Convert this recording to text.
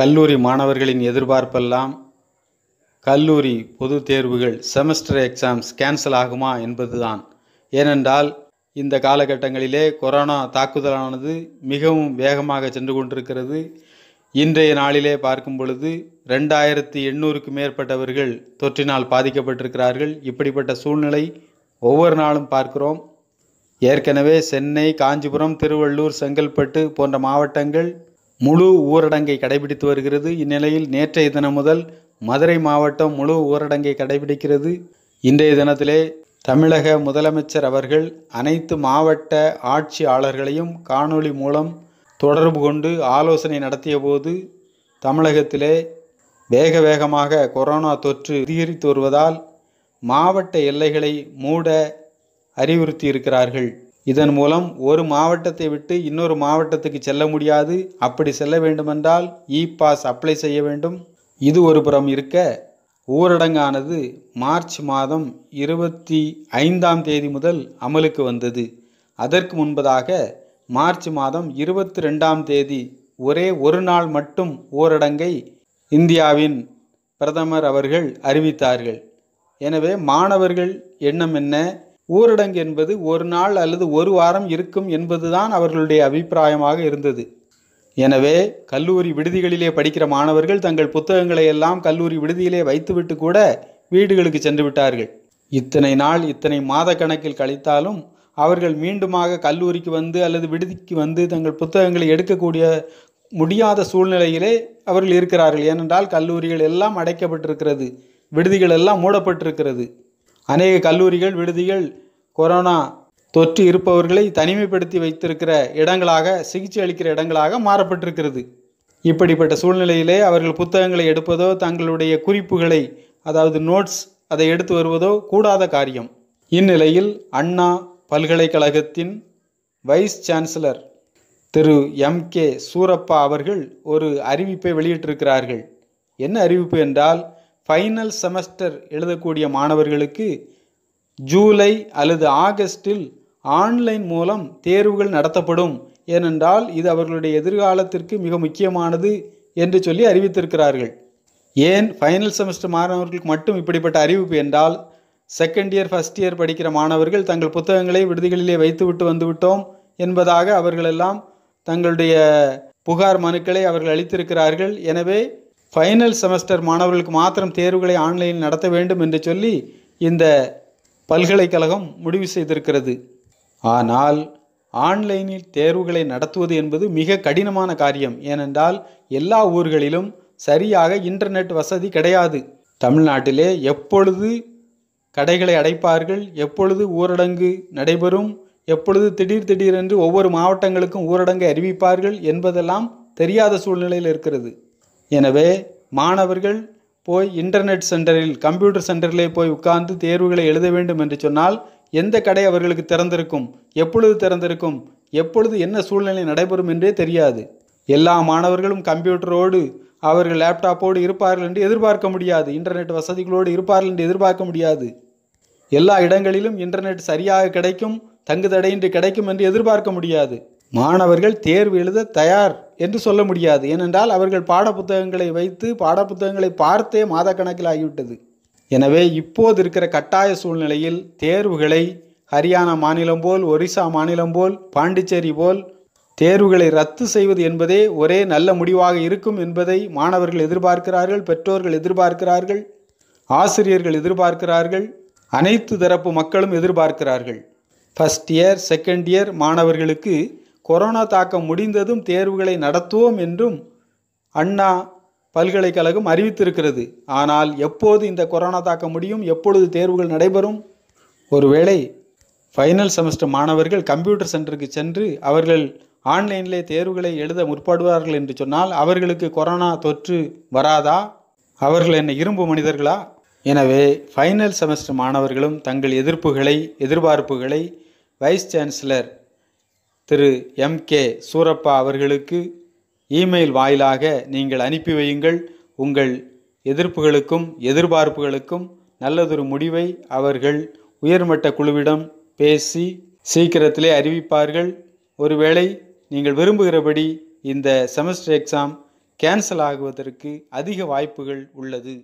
கல்லூரி மாணவர்களின் எதிர்பார்ப்பெல்லாம் கல்லூரி பொது தேர்வுகள் செமஸ்டர் எக்ஸாம்ஸ் கேன்சல் ஆகுமா என்பதுதான் ஏனென்றால் இந்த காலகட்டங்களிலே கொரோனா தாக்குதலானது மிகவும் வேகமாக சென்று கொண்டிருக்கிறது இன்றைய நாளிலே பார்க்கும் பொழுது ரெண்டாயிரத்தி எண்ணூறுக்கு மேற்பட்டவர்கள் தொற்றினால் பாதிக்கப்பட்டிருக்கிறார்கள் இப்படிப்பட்ட சூழ்நிலை ஒவ்வொரு நாளும் பார்க்கிறோம் ஏற்கனவே சென்னை காஞ்சிபுரம் திருவள்ளூர் செங்கல்பட்டு போன்ற மாவட்டங்கள் முழு ஊரடங்கை கடைபிடித்து வருகிறது இந்நிலையில் நேற்றைய தினம் முதல் மதுரை மாவட்டம் முழு ஊரடங்கை கடைபிடிக்கிறது இன்றைய தினத்திலே தமிழக முதலமைச்சர் அவர்கள் அனைத்து மாவட்ட ஆட்சியாளர்களையும் காணொளி மூலம் தொடர்பு கொண்டு ஆலோசனை நடத்திய போது தமிழகத்திலே வேக வேகமாக கொரோனா தொற்று அதிகரித்து வருவதால் மாவட்ட எல்லைகளை மூட அறிவுறுத்தியிருக்கிறார்கள் இதன் மூலம் ஒரு மாவட்டத்தை விட்டு இன்னொரு மாவட்டத்துக்கு செல்ல முடியாது அப்படி செல்ல வேண்டுமென்றால் இ பாஸ் அப்ளை செய்ய வேண்டும் இது ஒரு புறம் இருக்க ஊரடங்கானது மார்ச் மாதம் இருபத்தி ஐந்தாம் தேதி முதல் அமலுக்கு வந்தது அதற்கு முன்பதாக மார்ச் மாதம் இருபத்தி ரெண்டாம் தேதி ஒரே ஒரு நாள் மட்டும் ஊரடங்கை இந்தியாவின் பிரதமர் அவர்கள் அறிவித்தார்கள் எனவே மாணவர்கள் எண்ணம் என்ன ஊரடங்கு என்பது ஒரு நாள் அல்லது ஒரு வாரம் இருக்கும் என்பதுதான் அவர்களுடைய அபிப்பிராயமாக இருந்தது எனவே கல்லூரி விடுதிகளிலே படிக்கிற மாணவர்கள் தங்கள் புத்தகங்களை எல்லாம் கல்லூரி விடுதியிலே வைத்துவிட்டு கூட வீடுகளுக்கு சென்று விட்டார்கள் இத்தனை நாள் இத்தனை மாத கணக்கில் கழித்தாலும் அவர்கள் மீண்டுமாக கல்லூரிக்கு வந்து அல்லது விடுதிக்கு வந்து தங்கள் புத்தகங்களை எடுக்கக்கூடிய முடியாத சூழ்நிலையிலே அவர்கள் இருக்கிறார்கள் ஏனென்றால் கல்லூரிகள் எல்லாம் அடைக்கப்பட்டிருக்கிறது விடுதிகள் எல்லாம் மூடப்பட்டிருக்கிறது அநேக கல்லூரிகள் விடுதிகள் கொரோனா தொற்று இருப்பவர்களை தனிமைப்படுத்தி வைத்திருக்கிற இடங்களாக சிகிச்சை அளிக்கிற இடங்களாக மாறப்பட்டிருக்கிறது இப்படிப்பட்ட சூழ்நிலையிலே அவர்கள் புத்தகங்களை எடுப்பதோ தங்களுடைய குறிப்புகளை அதாவது நோட்ஸ் அதை எடுத்து வருவதோ கூடாத காரியம் இந்நிலையில் அண்ணா பல்கலைக்கழகத்தின் vice chancellor Thiru M K Surappa அவர்கள் ஒரு அறிவிப்பை வெளியிட்டிருக்கிறார்கள் என்ன அறிவிப்பு என்றால் ஃபைனல் செமஸ்டர் எழுதக்கூடிய மாணவர்களுக்கு ஜூலை அல்லது ஆகஸ்டில் ஆன்லைன் மூலம் தேர்வுகள் நடத்தப்படும் ஏனென்றால் இது அவர்களுடைய எதிர்காலத்திற்கு மிக முக்கியமானது என்று சொல்லி அறிவித்திருக்கிறார்கள் ஏன் ஃபைனல் செமஸ்டர் மாணவர்களுக்கு மட்டும் இப்படிப்பட்ட அறிவிப்பு என்றால் செகண்ட் இயர் ஃபஸ்ட் இயர் படிக்கிற மாணவர்கள் தங்கள் புத்தகங்களை விடுதிகளிலே வைத்துவிட்டு வந்துவிட்டோம் என்பதாக அவர்களெல்லாம் தங்களுடைய புகார் மனுக்களை அவர்கள் அளித்திருக்கிறார்கள் எனவே ஃபைனல் செமஸ்டர் மாணவர்களுக்கு மாத்திரம் தேர்வுகளை ஆன்லைனில் நடத்த வேண்டும் என்று சொல்லி இந்த பல்கலைக்கழகம் முடிவு செய்திருக்கிறது ஆனால் ஆன்லைனில் தேர்வுகளை நடத்துவது என்பது மிக கடினமான காரியம் ஏனென்றால் எல்லா ஊர்களிலும் சரியாக இன்டர்நெட் வசதி கிடையாது தமிழ்நாட்டிலே எப்பொழுது கடைகளை அடைப்பார்கள் எப்பொழுது ஊரடங்கு நடைபெறும் எப்பொழுது திடீர் திடீரென்று ஒவ்வொரு மாவட்டங்களுக்கும் ஊரடங்கு அறிவிப்பார்கள் என்பதெல்லாம் தெரியாத சூழ்நிலையில் இருக்கிறது எனவே மாணவர்கள் போய் இன்டர்நெட் சென்டரில் கம்ப்யூட்டர் சென்டரிலே போய் உட்கார்ந்து தேர்வுகளை எழுத வேண்டும் என்று சொன்னால் எந்த கடை அவர்களுக்கு திறந்திருக்கும் எப்பொழுது திறந்திருக்கும் எப்பொழுது என்ன சூழ்நிலை நடைபெறும் என்றே தெரியாது எல்லா மாணவர்களும் கம்ப்யூட்டரோடு அவர்கள் லேப்டாப்போடு இருப்பார்கள் என்று எதிர்பார்க்க முடியாது இன்டர்நெட் வசதிகளோடு இருப்பார்கள் என்று எதிர்பார்க்க முடியாது எல்லா இடங்களிலும் இன்டர்நெட் சரியாக கிடைக்கும் தங்குதடையின்றி கிடைக்கும் என்று எதிர்பார்க்க முடியாது மாணவர்கள் தேர்வு எழுத தயார் என்று சொல்ல முடியாது ஏனென்றால் அவர்கள் பாடப்புத்தகங்களை வைத்து பாடப்புத்தகங்களை பார்த்தே மாதக்கணக்கில் ஆகிவிட்டது எனவே இப்போது இருக்கிற கட்டாய சூழ்நிலையில் தேர்வுகளை ஹரியானா மாநிலம் போல் ஒரிசா மாநிலம் போல் பாண்டிச்சேரி போல் தேர்வுகளை ரத்து செய்வது என்பதே ஒரே நல்ல முடிவாக இருக்கும் என்பதை மாணவர்கள் எதிர்பார்க்கிறார்கள் பெற்றோர்கள் எதிர்பார்க்கிறார்கள் ஆசிரியர்கள் எதிர்பார்க்கிறார்கள் அனைத்து தரப்பு மக்களும் எதிர்பார்க்கிறார்கள் ஃபஸ்ட் இயர் செகண்ட் இயர் மாணவர்களுக்கு கொரோனா தாக்கம் முடிந்ததும் தேர்வுகளை நடத்துவோம் என்றும் அண்ணா பல்கலைக்கழகம் அறிவித்திருக்கிறது ஆனால் எப்போது இந்த கொரோனா தாக்கம் முடியும் எப்பொழுது தேர்வுகள் நடைபெறும் ஒருவேளை ஃபைனல் செமஸ்டர் மாணவர்கள் கம்ப்யூட்டர் சென்டருக்கு சென்று அவர்கள் ஆன்லைனிலே தேர்வுகளை எழுத முற்படுவார்கள் என்று சொன்னால் அவர்களுக்கு கொரோனா தொற்று வராதா அவர்கள் என்ன இரும்பு மனிதர்களா எனவே ஃபைனல் செமஸ்டர் மாணவர்களும் தங்கள் எதிர்ப்புகளை எதிர்பார்ப்புகளை vice chancellor Thiru M K Surappa அவர்களுக்கு இமெயில் வாயிலாக நீங்கள் அனுப்பி வையுங்கள் உங்கள் எதிர்ப்புகளுக்கும் எதிர்பார்ப்புகளுக்கும் நல்லதொரு முடிவை அவர்கள் உயர்மட்ட குழுவிடம் பேசி சீக்கிரத்திலே அறிவிப்பார்கள் ஒருவேளை நீங்கள் விரும்புகிறபடி இந்த செமஸ்டர் எக்ஸாம் கேன்சல் ஆகுவதற்கு அதிக வாய்ப்புகள் உள்ளது